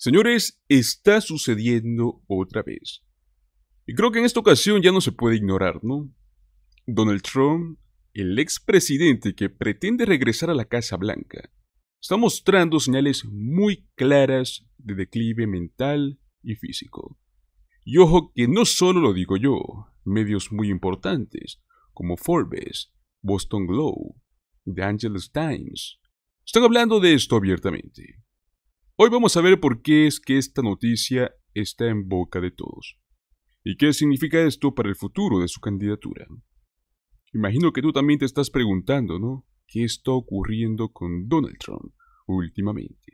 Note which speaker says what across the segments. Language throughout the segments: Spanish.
Speaker 1: Señores, está sucediendo otra vez. Y creo que en esta ocasión ya no se puede ignorar, ¿no? Donald Trump, el expresidente que pretende regresar a la Casa Blanca, está mostrando señales muy claras de declive mental y físico. Y ojo que no solo lo digo yo, medios muy importantes como Forbes, Boston Globe, The Angeles Times, están hablando de esto abiertamente. Hoy vamos a ver por qué es que esta noticia está en boca de todos. ¿Y qué significa esto para el futuro de su candidatura? Imagino que tú también te estás preguntando, ¿no? ¿Qué está ocurriendo con Donald Trump últimamente?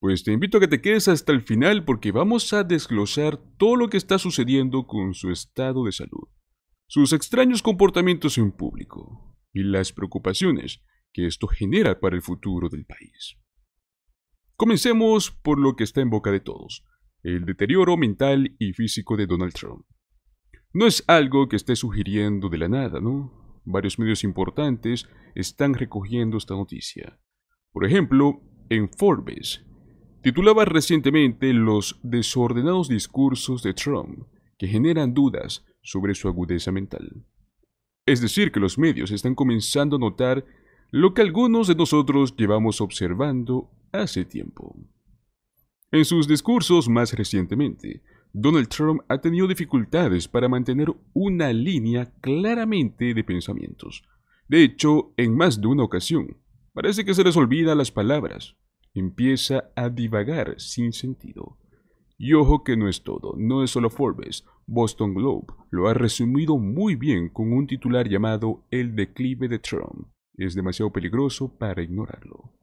Speaker 1: Pues te invito a que te quedes hasta el final porque vamos a desglosar todo lo que está sucediendo con su estado de salud, sus extraños comportamientos en público y las preocupaciones que esto genera para el futuro del país. Comencemos por lo que está en boca de todos, el deterioro mental y físico de Donald Trump. No es algo que esté sugiriendo de la nada, ¿no? Varios medios importantes están recogiendo esta noticia. Por ejemplo, en Forbes, titulaba recientemente los desordenados discursos de Trump que generan dudas sobre su agudeza mental. Es decir, que los medios están comenzando a notar lo que algunos de nosotros llevamos observando hace tiempo. En sus discursos más recientemente, Donald Trump ha tenido dificultades para mantener una línea claramente de pensamientos. De hecho, en más de una ocasión, parece que se les olvida las palabras. Empieza a divagar sin sentido. Y ojo que no es todo, no es solo Forbes, Boston Globe lo ha resumido muy bien con un titular llamado El declive de Trump. Es demasiado peligroso para ignorarlo.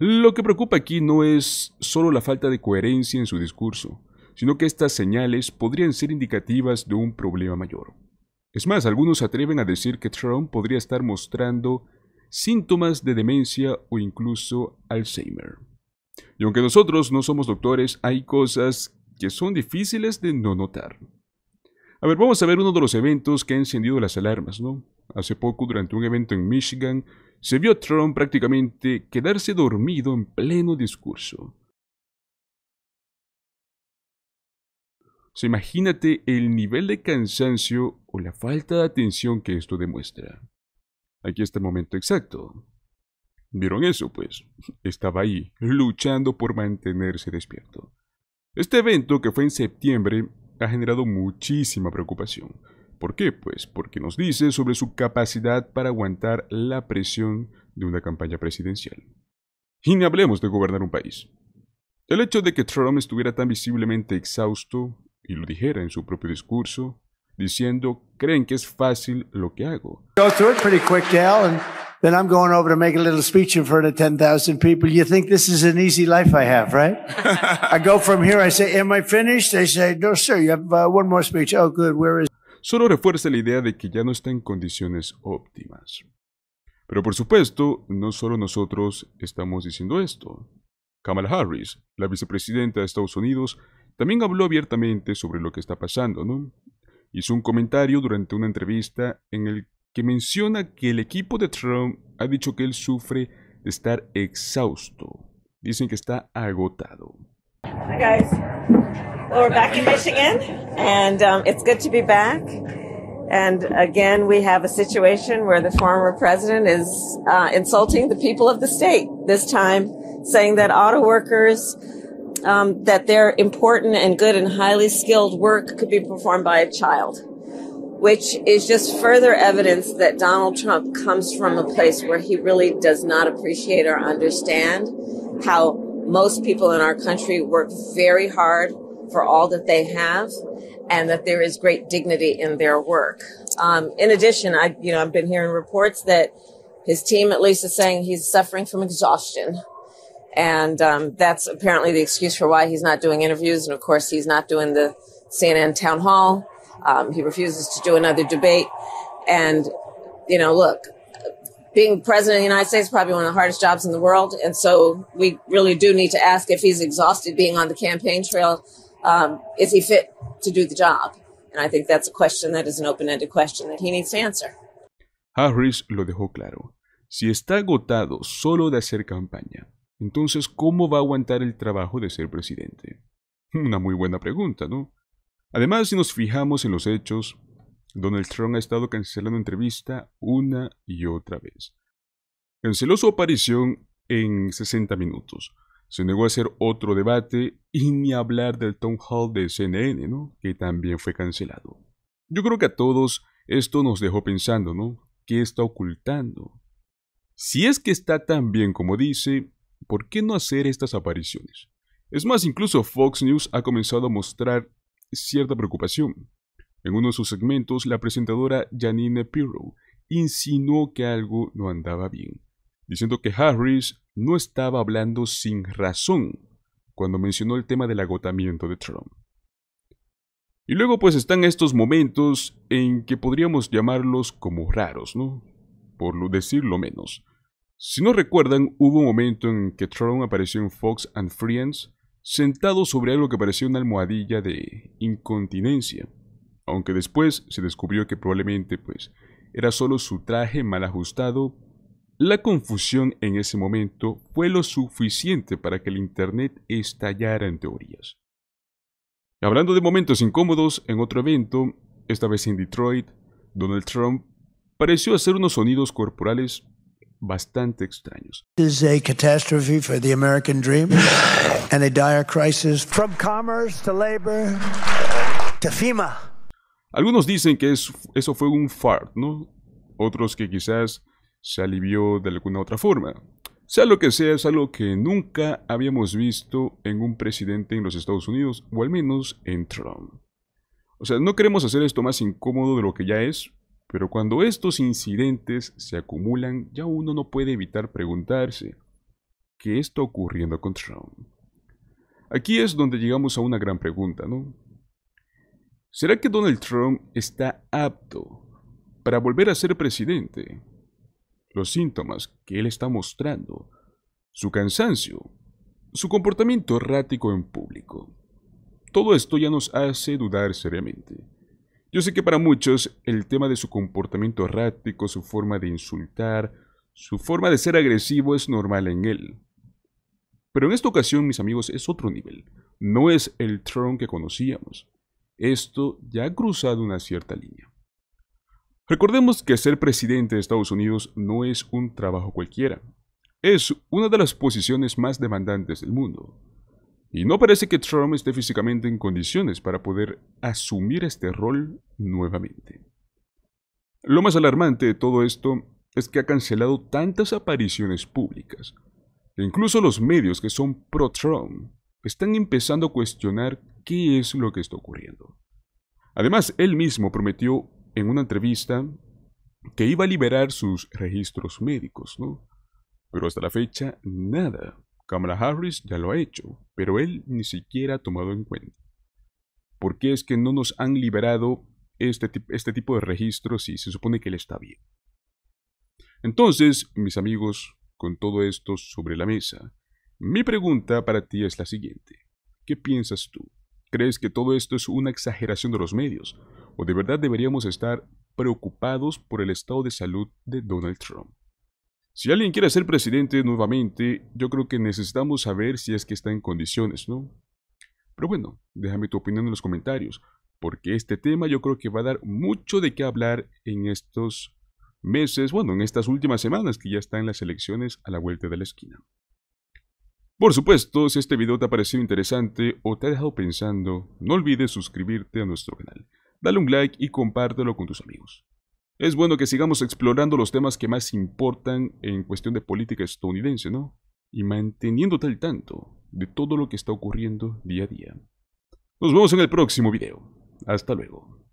Speaker 1: Lo que preocupa aquí no es solo la falta de coherencia en su discurso, sino que estas señales podrían ser indicativas de un problema mayor. Es más, algunos atreven a decir que Trump podría estar mostrando síntomas de demencia o incluso Alzheimer. Y aunque nosotros no somos doctores, hay cosas que son difíciles de no notar. A ver, vamos a ver uno de los eventos que ha encendido las alarmas, ¿no? Hace poco, durante un evento en Michigan, se vio a Tron, prácticamente quedarse dormido en pleno discurso. Se imagínate el nivel de cansancio o la falta de atención que esto demuestra. Aquí está el momento exacto. ¿Vieron eso? Pues estaba ahí, luchando por mantenerse despierto. Este evento, que fue en septiembre, ha generado muchísima preocupación, ¿Por qué? Pues porque nos dice sobre su capacidad para aguantar la presión de una campaña presidencial. Y ni hablemos de gobernar un país. El hecho de que Trump estuviera tan visiblemente exhausto, y lo dijera en su propio discurso, diciendo, creen que es fácil lo que hago.
Speaker 2: Go through it pretty quick, Dale, and then I'm going over to make a little speech in front of 10,000 people. You think this is an easy life I have, right?
Speaker 1: I go from here, I say, am I finished? They say, no, sir, you have uh, one more speech. Oh, good, where is solo refuerza la idea de que ya no está en condiciones óptimas. Pero por supuesto, no solo nosotros estamos diciendo esto. Kamala Harris, la vicepresidenta de Estados Unidos, también habló abiertamente sobre lo que está pasando, ¿no? Hizo un comentario durante una entrevista en el que menciona que el equipo de Trump ha dicho que él sufre de estar exhausto. Dicen que está agotado.
Speaker 2: Hi, guys. Well, we're back in Michigan, and um, it's good to be back. And again, we have a situation where the former president is uh, insulting the people of the state this time, saying that auto workers, um, that their important and good and highly skilled work could be performed by a child, which is just further evidence that Donald Trump comes from a place where he really does not appreciate or understand how most people in our country work very hard for all that they have and that there is great dignity in their work. Um, in addition, I, you know, I've been hearing reports that his team at least is saying he's suffering from exhaustion. And um, that's apparently the excuse for why he's not doing interviews. And of course, he's not doing the CNN town hall. Um, he refuses to do another debate. And, you know, look, being president of the United States is probably one of the hardest jobs in the world. And so we really do need to ask if he's exhausted being on the campaign trail. Um, is he fit to do the job? And I think that's a question that is an open ended question that he needs to answer.
Speaker 1: Harris lo dejó claro. Si está agotado solo de hacer campaña, entonces ¿cómo va a aguantar el trabajo de ser presidente? Una muy buena pregunta, ¿no? Además, si nos fijamos en los hechos, Donald Trump ha estado cancelando entrevista una y otra vez. Canceló su aparición en 60 minutos. Se negó a hacer otro debate y ni hablar del town hall de CNN, ¿no? Que también fue cancelado. Yo creo que a todos esto nos dejó pensando, ¿no? ¿Qué está ocultando? Si es que está tan bien como dice, ¿por qué no hacer estas apariciones? Es más, incluso Fox News ha comenzado a mostrar cierta preocupación. En uno de sus segmentos, la presentadora Janine Pirro insinuó que algo no andaba bien, diciendo que Harris no estaba hablando sin razón cuando mencionó el tema del agotamiento de Trump. Y luego pues están estos momentos en que podríamos llamarlos como raros, ¿no? Por decirlo menos. Si no recuerdan, hubo un momento en que Trump apareció en Fox and Friends sentado sobre algo que parecía una almohadilla de incontinencia aunque después se descubrió que probablemente pues era solo su traje mal ajustado, la confusión en ese momento fue lo suficiente para que el Internet estallara en teorías. Hablando de momentos incómodos, en otro evento, esta vez en Detroit, Donald Trump pareció hacer unos sonidos corporales bastante extraños. Algunos dicen que eso fue un fart, ¿no? Otros que quizás se alivió de alguna otra forma. Sea lo que sea, es algo que nunca habíamos visto en un presidente en los Estados Unidos, o al menos en Trump. O sea, no queremos hacer esto más incómodo de lo que ya es, pero cuando estos incidentes se acumulan, ya uno no puede evitar preguntarse, ¿qué está ocurriendo con Trump? Aquí es donde llegamos a una gran pregunta, ¿no? ¿Será que Donald Trump está apto para volver a ser presidente? Los síntomas que él está mostrando, su cansancio, su comportamiento errático en público. Todo esto ya nos hace dudar seriamente. Yo sé que para muchos el tema de su comportamiento errático, su forma de insultar, su forma de ser agresivo es normal en él. Pero en esta ocasión, mis amigos, es otro nivel. No es el Trump que conocíamos. Esto ya ha cruzado una cierta línea. Recordemos que ser presidente de Estados Unidos no es un trabajo cualquiera. Es una de las posiciones más demandantes del mundo. Y no parece que Trump esté físicamente en condiciones para poder asumir este rol nuevamente. Lo más alarmante de todo esto es que ha cancelado tantas apariciones públicas. incluso los medios que son pro-Trump están empezando a cuestionar qué es lo que está ocurriendo. Además, él mismo prometió en una entrevista que iba a liberar sus registros médicos, ¿no? Pero hasta la fecha, nada. Kamala Harris ya lo ha hecho, pero él ni siquiera ha tomado en cuenta. ¿Por qué es que no nos han liberado este, este tipo de registros si se supone que él está bien? Entonces, mis amigos, con todo esto sobre la mesa, mi pregunta para ti es la siguiente. ¿Qué piensas tú? ¿Crees que todo esto es una exageración de los medios? ¿O de verdad deberíamos estar preocupados por el estado de salud de Donald Trump? Si alguien quiere ser presidente nuevamente, yo creo que necesitamos saber si es que está en condiciones, ¿no? Pero bueno, déjame tu opinión en los comentarios, porque este tema yo creo que va a dar mucho de qué hablar en estos meses, bueno, en estas últimas semanas que ya están las elecciones a la vuelta de la esquina. Por supuesto, si este video te ha parecido interesante o te ha dejado pensando, no olvides suscribirte a nuestro canal, dale un like y compártelo con tus amigos. Es bueno que sigamos explorando los temas que más importan en cuestión de política estadounidense, ¿no? Y manteniéndote al tanto de todo lo que está ocurriendo día a día. Nos vemos en el próximo video. Hasta luego.